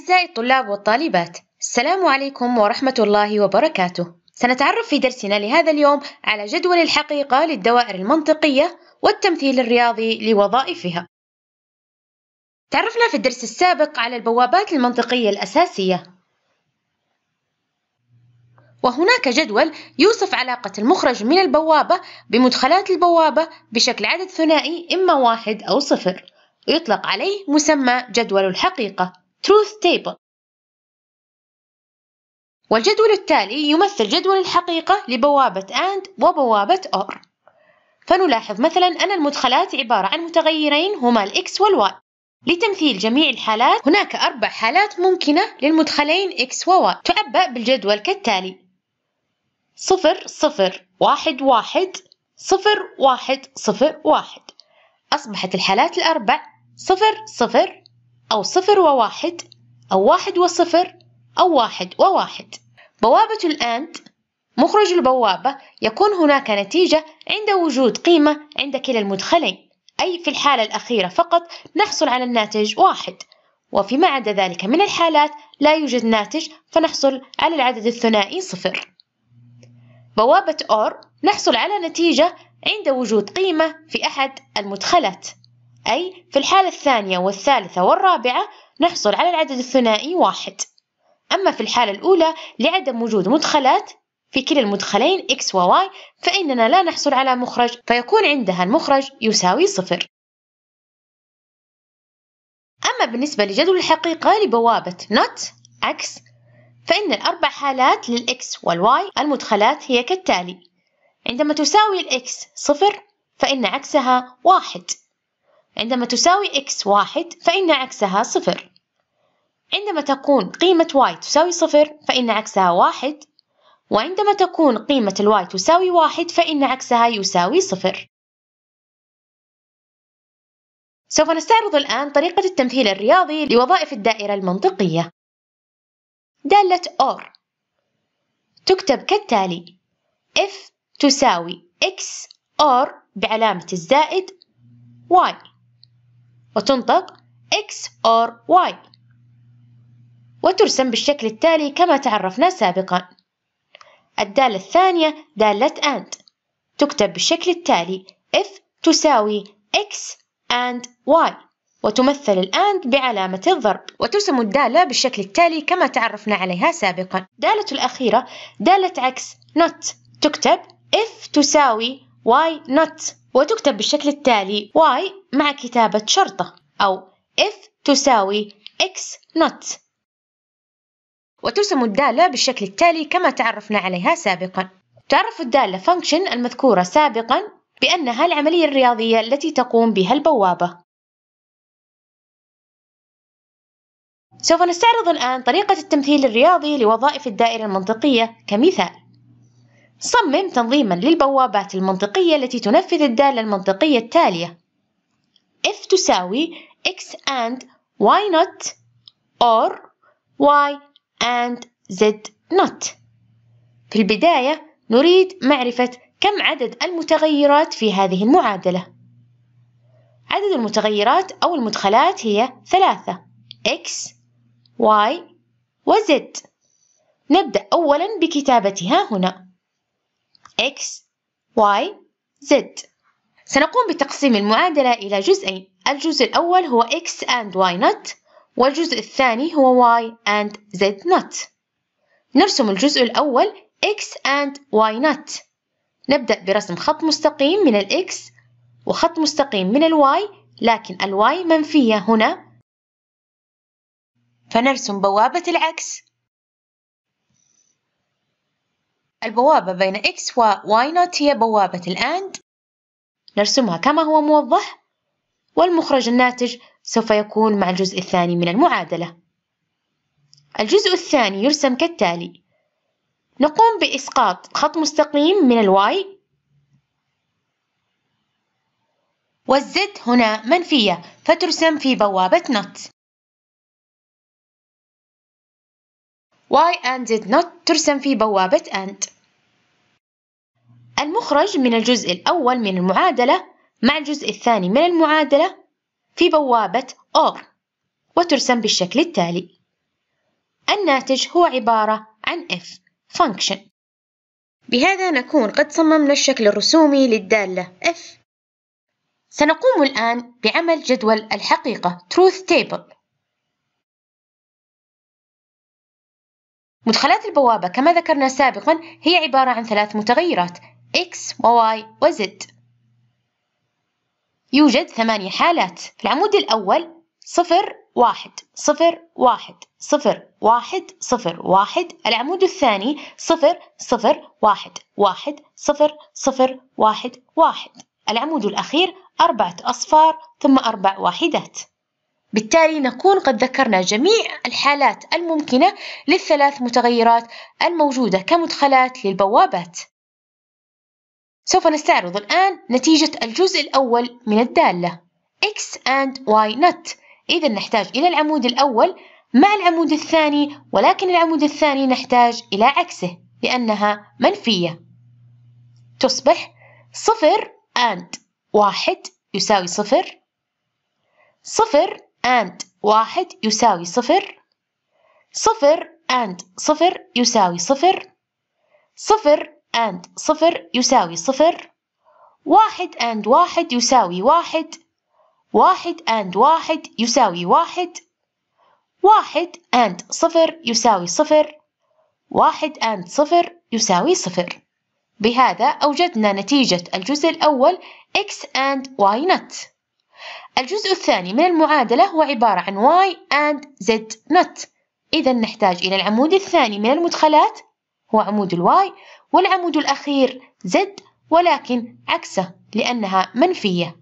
أعزائي الطلاب والطالبات السلام عليكم ورحمة الله وبركاته سنتعرف في درسنا لهذا اليوم على جدول الحقيقة للدوائر المنطقية والتمثيل الرياضي لوظائفها تعرفنا في الدرس السابق على البوابات المنطقية الأساسية وهناك جدول يوصف علاقة المخرج من البوابة بمدخلات البوابة بشكل عدد ثنائي إما واحد أو صفر ويطلق عليه مسمى جدول الحقيقة truth table والجدول التالي يمثل جدول الحقيقة لبوابة and وبوابة or فنلاحظ مثلا أن المدخلات عبارة عن متغيرين هما X والـ Y لتمثيل جميع الحالات هناك أربع حالات ممكنة للمدخلين X و Y تعبأ بالجدول كالتالي صفر صفر واحد واحد صفر واحد صفر واحد أصبحت الحالات الأربع صفر صفر أو صفر وواحد أو واحد وصفر أو واحد وواحد بوابة الأند مخرج البوابة يكون هناك نتيجة عند وجود قيمة عند كلا المدخلين أي في الحالة الأخيرة فقط نحصل على الناتج واحد وفيما عدا ذلك من الحالات لا يوجد ناتج فنحصل على العدد الثنائي صفر بوابة OR نحصل على نتيجة عند وجود قيمة في أحد المدخلات أي في الحالة الثانية والثالثة والرابعة نحصل على العدد الثنائي واحد أما في الحالة الأولى لعدم وجود مدخلات في كلا المدخلين x و y فإننا لا نحصل على مخرج فيكون عندها المخرج يساوي صفر أما بالنسبة لجدول الحقيقة لبوابة not x فإن الأربع حالات للx والy المدخلات هي كالتالي عندما تساوي الx صفر فإن عكسها واحد عندما تساوي x واحد فإن عكسها صفر عندما تكون قيمة y تساوي صفر فإن عكسها واحد وعندما تكون قيمة الواي تساوي واحد فإن عكسها يساوي صفر سوف نستعرض الآن طريقة التمثيل الرياضي لوظائف الدائرة المنطقية دالة OR تكتب كالتالي F تساوي X OR بعلامة الزائد Y وتنطق X or Y وترسم بالشكل التالي كما تعرفنا سابقا الدالة الثانية دالة AND تكتب بالشكل التالي F تساوي X and Y وتمثل الآند بعلامة الضرب وتسم الدالة بالشكل التالي كما تعرفنا عليها سابقا دالة الأخيرة دالة عكس not تكتب F تساوي Y not وتكتب بالشكل التالي y مع كتابة شرطة أو if تساوي x not وترسم الدالة بالشكل التالي كما تعرفنا عليها سابقا تعرف الدالة function المذكورة سابقا بأنها العملية الرياضية التي تقوم بها البوابة سوف نستعرض الآن طريقة التمثيل الرياضي لوظائف الدائرة المنطقية كمثال صمم تنظيما للبوابات المنطقية التي تنفذ الدالة المنطقية التالية F تساوي x and y not or y and z not في البداية نريد معرفة كم عدد المتغيرات في هذه المعادلة عدد المتغيرات أو المدخلات هي ثلاثة x y و z نبدأ أولا بكتابتها هنا X Y Z سنقوم بتقسيم المعادلة إلى جزئين الجزء الأول هو X and Y not والجزء الثاني هو Y and Z not نرسم الجزء الأول X and Y not نبدأ برسم خط مستقيم من ال X وخط مستقيم من Y، لكن Y منفية هنا فنرسم بوابة العكس البوابة بين x و y نوت هي بوابة الآند نرسمها كما هو موضح والمخرج الناتج سوف يكون مع الجزء الثاني من المعادلة الجزء الثاني يرسم كالتالي نقوم بإسقاط خط مستقيم من الواي والزد هنا منفية فترسم في بوابة نوت y and z not ترسم في بوابة and المخرج من الجزء الأول من المعادلة مع الجزء الثاني من المعادلة في بوابة OR وترسم بالشكل التالي الناتج هو عبارة عن f function بهذا نكون قد صممنا الشكل الرسومي للدالة f سنقوم الآن بعمل جدول الحقيقة truth table مدخلات البوابة كما ذكرنا سابقا هي عبارة عن ثلاث متغيرات X و Y و Z يوجد ثماني حالات في العمود الأول صفر واحد صفر واحد صفر واحد صفر واحد العمود الثاني صفر صفر واحد واحد صفر صفر واحد واحد العمود الأخير أربعة أصفار ثم أربع واحدات بالتالي نكون قد ذكرنا جميع الحالات الممكنة للثلاث متغيرات الموجودة كمدخلات للبوابات سوف نستعرض الآن نتيجة الجزء الأول من الدالة x and y not إذا نحتاج إلى العمود الأول مع العمود الثاني ولكن العمود الثاني نحتاج إلى عكسه لأنها منفية تصبح صفر and واحد يساوي صفر صفر and واحد يساوي صفر صفر and صفر يساوي صفر صفر and صفر يساوي صفر واحد and واحد يساوي واحد واحد and واحد يساوي واحد واحد and صفر يساوي صفر واحد and صفر يساوي صفر بهذا أوجدنا نتيجة الجزء الأول x and y not الجزء الثاني من المعادلة هو عبارة عن y and z not إذا نحتاج إلى العمود الثاني من المدخلات هو عمود الواي والعمود الأخير زد ولكن عكسه لأنها منفية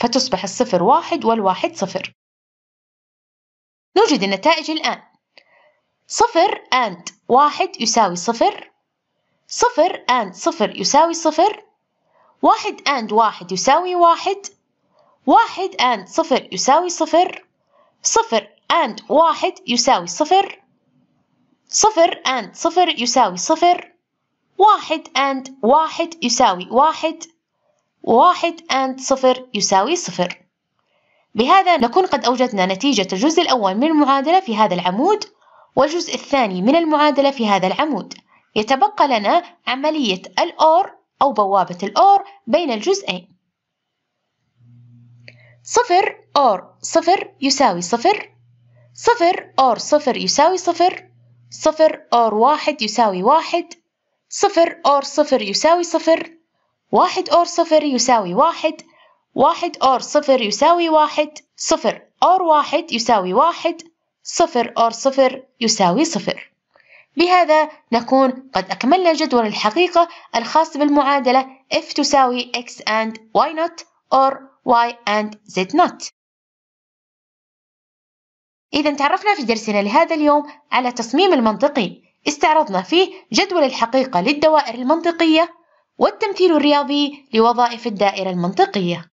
فتصبح الصفر واحد والواحد صفر نوجد النتائج الآن صفر أند واحد يساوي صفر صفر أند صفر يساوي صفر واحد أند واحد يساوي واحد واحد أند صفر يساوي صفر صفر أند واحد يساوي صفر صفر and صفر يساوي صفر واحد and واحد يساوي واحد واحد and صفر يساوي صفر بهذا نكون قد أوجدنا نتيجة الجزء الأول من المعادلة في هذا العمود والجزء الثاني من المعادلة في هذا العمود يتبقى لنا عملية الأور أو بوابة الأور بين الجزئين صفر أور صفر يساوي صفر صفر أور صفر يساوي صفر صفر أور واحد يساوي واحد صفر أور صفر يساوي صفر واحد أور صفر يساوي واحد واحد أور صفر يساوي واحد صفر أور واحد يساوي واحد صفر أور صفر يساوي صفر بهذا نكون قد أكملنا جدول الحقيقة الخاص بالمعادلة f تساوي x and y not or y and z not إذا تعرفنا في درسنا لهذا اليوم على التصميم المنطقي استعرضنا فيه جدول الحقيقة للدوائر المنطقية والتمثيل الرياضي لوظائف الدائرة المنطقية